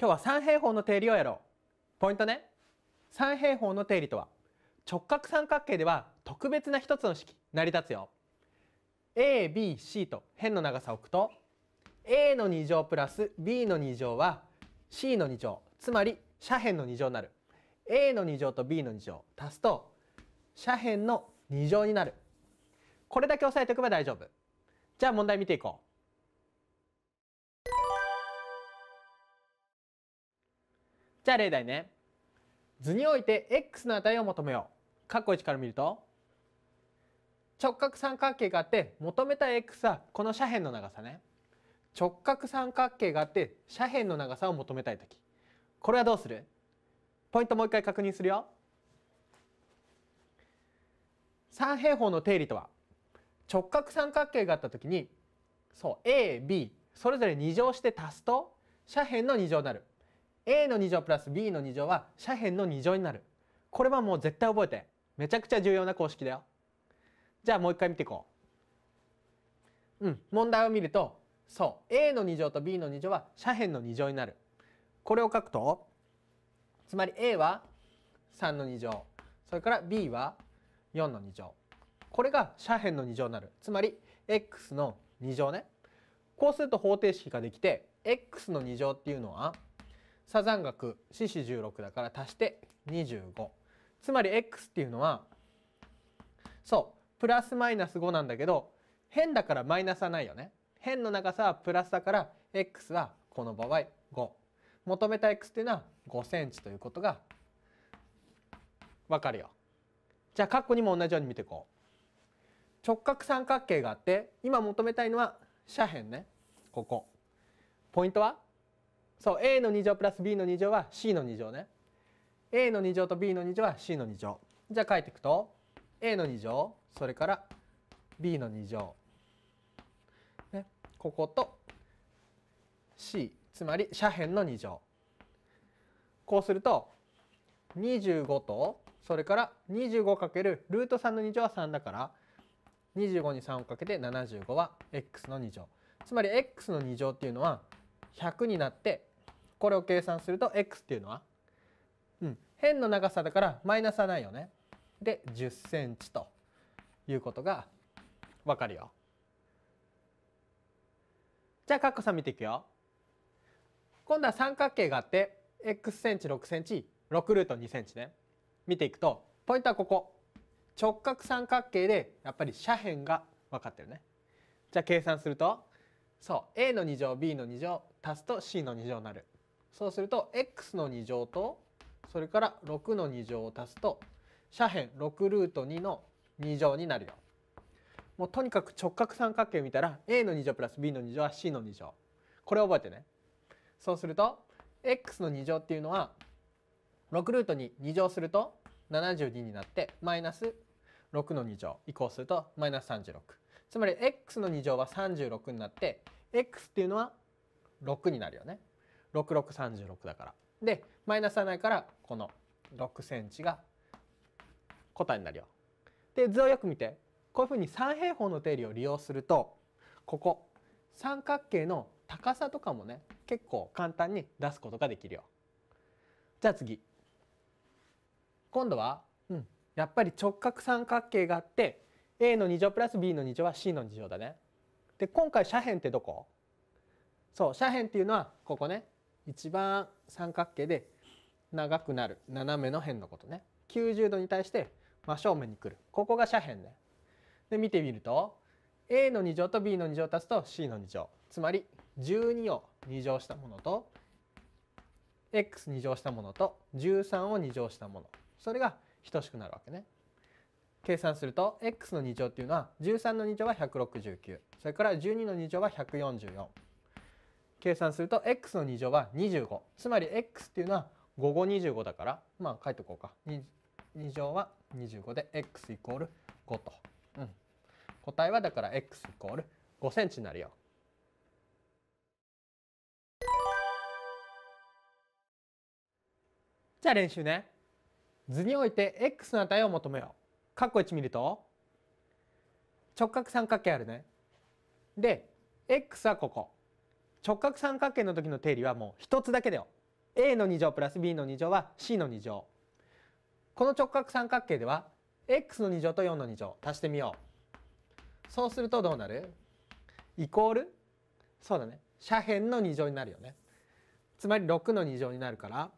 今日は三平方の定理をやろうポイントね三平方の定理とは直角三角形では特別な一つの式成り立つよ ABC と辺の長さを置くと a の2乗プラス b の2乗は c の2乗つまり斜辺の2乗になる a の2乗と b の2乗足すと斜辺の2乗になるこれだけ押さえておけば大丈夫じゃあ問題見ていこうじゃあ例題ね。図において x の値を求めよう。括弧1から見ると直角三角形があって求めた x はこの斜辺の長さね。直角三角形があって斜辺の長さを求めたい時これはどうするポイントもう一回確認するよ。三平方の定理とは直角三角形があった時にそう AB それぞれ2乗して足すと斜辺の2乗になる a の2乗プラス b の2乗は斜辺の2乗になるこれはもう絶対覚えてめちゃくちゃ重要な公式だよじゃあもう一回見ていこううん問題を見るとそう a の2乗と b の2乗は斜辺の2乗になるこれを書くとつまり a は3の2乗それから b は4の2乗これが斜辺の2乗になるつまり x の2乗ねこうすると方程式ができて x の2乗っていうのはサザン学四四十六だから足して十五。つまり x っていうのはそうプラスマイナス5なんだけど変だからマイナスはないよね変の長さはプラスだから x はこの場合5求めた x っていうのは 5cm ということがわかるよじゃあ括弧にも同じように見ていこう直角三角形があって今求めたいのは斜辺ねここポイントはそう a の2乗プラス b の2乗は c の2乗ね a の2乗と b の2乗は c の2乗じゃあ書いていくと a の2乗それから b の2乗、ね、ここと c つまり斜辺の2乗こうすると25とそれから 25× ルート3の2乗は3だから25に3をかけて75は x の2乗つまり x の2乗っていうのは100になってこれを計算すると x っていうのは、うん、辺の長さだからマイナスはないよね。で 10cm ということがわかるよ。じゃあカッコん見ていくよ。今度は三角形があって x センチ6センチ6ルート2センチね。見ていくとポイントはここ。直角三角形でやっぱり斜辺が分かってるね。じゃあ計算するとそう a の2乗 b の2乗足すと c の2乗になる。そうすると x の2乗とそれから6の2乗を足すと斜辺6ルート2の2乗になるよ。もうとにかく直角三角形見たら a の2乗プラス b の2乗は c の2乗。これを覚えてね。そうすると x の2乗っていうのは6ルートに2乗すると72になってマイナス6の2乗移行するとマイナス36。つまり x の2乗は36になって x っていうのは6になるよね。6636だから。でマイナスはないからこの 6cm が答えになるよ。で図をよく見てこういうふうに三平方の定理を利用するとここ三角形の高さとかもね結構簡単に出すことができるよ。じゃあ次今度は、うん、やっぱり直角三角形があって a の2乗プラス b の2乗は c の2乗だね。で今回斜辺ってどこそう斜辺っていうのはここね一番三角形で長くなる斜めの辺のことね90度に対して真正面に来るここが斜辺ね。で見てみると a の2乗と b の2乗足すと c の2乗つまり12を2乗したものと x2 乗したものと13を2乗したものそれが等しくなるわけね。計算すると x の2乗っていうのは13の2乗は169それから12の2乗は144。計算すると x の2乗は25つまり x っていうのは5後25だからまあ書いとこうか 2, 2乗は25で x イコール5と、うん、答えはだから x イコール5センチになるよ。じゃあ練習ね。図において x の値を求めよう。括弧1見ると直角三角形あるね。で x はここ直角三角形の時の定理はもう1つだけだよ。a の2乗プラス b の2乗は c の2乗。この直角三角形では x の2乗と4の2乗足してみよう。そうするとどうなるイコールそうだね斜辺の2乗になるよね。つまり6の2乗になるから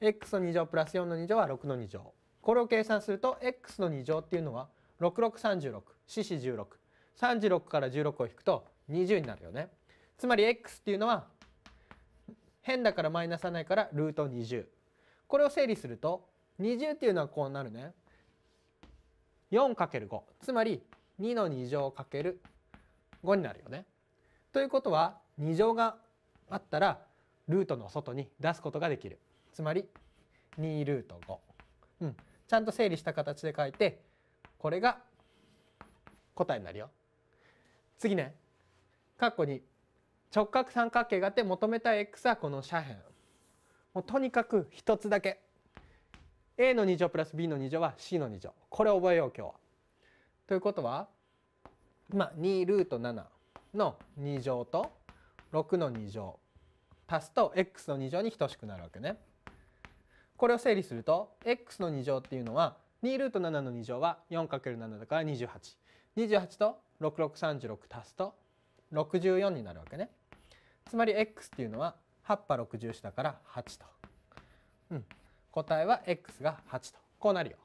x の2乗プラス4の2乗は6の2乗。これを計算すると x の2乗っていうのは6636441636から16を引くと20になるよね。つまり x っていうのは変だからマイナスないからルート20これを整理すると20っていうのはこうなるね 4×5 つまり2の2乗 ×5 になるよね。ということは2乗があったらルートの外に出すことができるつまり2ルート5、うん、ちゃんと整理した形で書いてこれが答えになるよ。次ね括弧に直角三角形があって求めたい x はこの斜辺もうとにかく一つだけ a の2乗プラス b の2乗は c の2乗これを覚えよう今日は。ということは、まあ、2ルート7の2乗と6の2乗足すと x の2乗に等しくなるわけね。これを整理すると x の2乗っていうのは2ルート7の2乗は 4×7 だから28。28と6636足すと64になるわけね。つまり x っていうのは8波60下から8と。うん、答えは x が8とこうなるよ。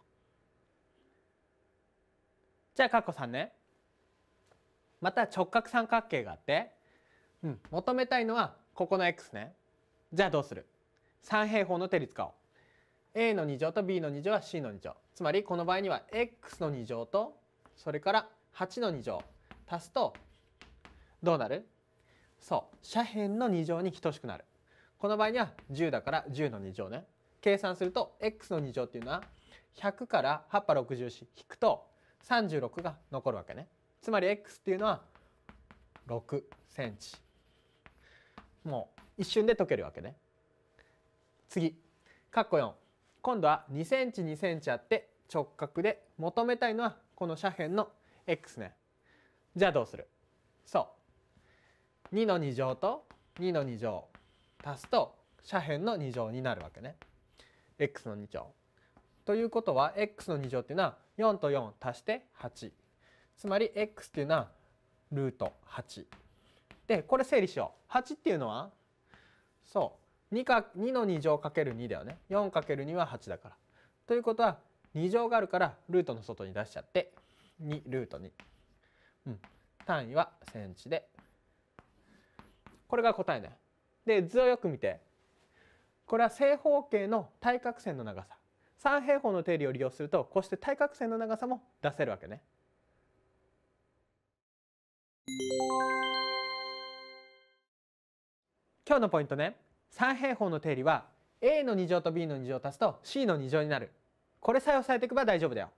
じゃあ括弧3ね。また直角三角形があって、うん、求めたいのはここの x ね。じゃあどうする三平方の定理使おう。a の2乗と b の2乗は c の2乗。つまりこの場合には x の2乗とそれから8の2乗足すとどうなるそう斜辺の2乗に等しくなるこの場合には10だから10の2乗ね計算すると x の2乗っていうのは100から8波64引くと36が残るわけねつまり x っていうのは 6cm もう一瞬で解けるわけね次括弧4今度は 2cm2cm あって直角で求めたいのはこの斜辺の x ねじゃあどうするそう2の2乗と2の2乗足すと斜辺の2乗になるわけね。x の2乗。ということは x の2乗っていうのは4と4足して8。つまり x っていうのはルート8。でこれ整理しよう。8っていうのはそう2か2の2乗かける2だよね。4かける2は8だから。ということは2乗があるからルートの外に出しちゃって2ルート2。うん、単位はセンチでこれが答えねで図をよく見てこれは正方形の対角線の長さ三平方の定理を利用するとこうして対角線の長さも出せるわけね。今日のポイントね三平方の定理は a の2乗と b の2乗を足すと c の2乗になるこれさえ押さえていけば大丈夫だよ。